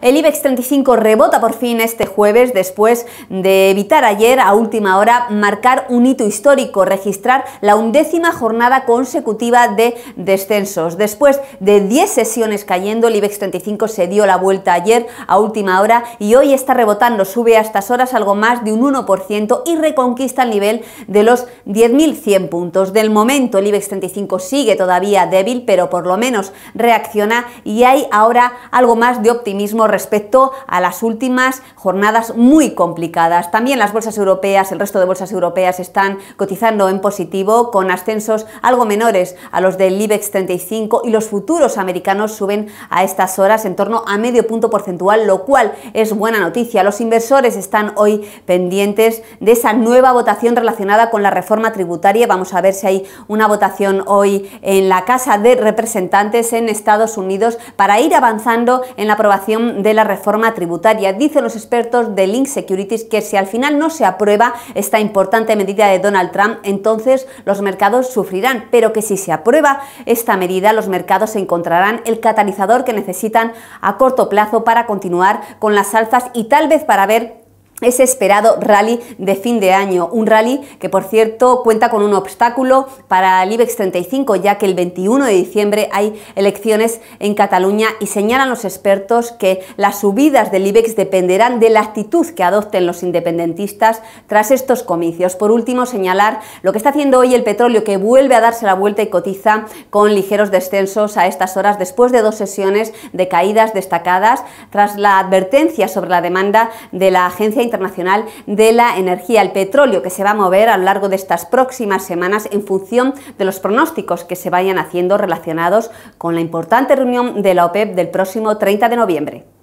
El IBEX 35 rebota por fin este jueves después de evitar ayer a última hora marcar un hito histórico, registrar la undécima jornada consecutiva de descensos. Después de 10 sesiones cayendo, el IBEX 35 se dio la vuelta ayer a última hora y hoy está rebotando, sube a estas horas algo más de un 1% y reconquista el nivel de los 10.100 puntos. Del momento el IBEX 35 sigue todavía débil, pero por lo menos reacciona y hay ahora algo más de optimismo respecto a las últimas jornadas muy complicadas. También las bolsas europeas, el resto de bolsas europeas están cotizando en positivo con ascensos algo menores a los del IBEX 35 y los futuros americanos suben a estas horas en torno a medio punto porcentual, lo cual es buena noticia. Los inversores están hoy pendientes de esa nueva votación relacionada con la reforma tributaria. Vamos a ver si hay una votación hoy en la Casa de Representantes en Estados Unidos para ir avanzando en la aprobación de la reforma tributaria. Dicen los expertos de Link Securities que si al final no se aprueba esta importante medida de Donald Trump, entonces los mercados sufrirán, pero que si se aprueba esta medida, los mercados encontrarán el catalizador que necesitan a corto plazo para continuar con las alzas y tal vez para ver ese esperado rally de fin de año. Un rally que, por cierto, cuenta con un obstáculo para el IBEX 35, ya que el 21 de diciembre hay elecciones en Cataluña y señalan los expertos que las subidas del IBEX dependerán de la actitud que adopten los independentistas tras estos comicios. Por último, señalar lo que está haciendo hoy el petróleo, que vuelve a darse la vuelta y cotiza con ligeros descensos a estas horas después de dos sesiones de caídas destacadas tras la advertencia sobre la demanda de la agencia Internacional de la Energía, el petróleo que se va a mover a lo largo de estas próximas semanas en función de los pronósticos que se vayan haciendo relacionados con la importante reunión de la OPEP e del próximo 30 de noviembre.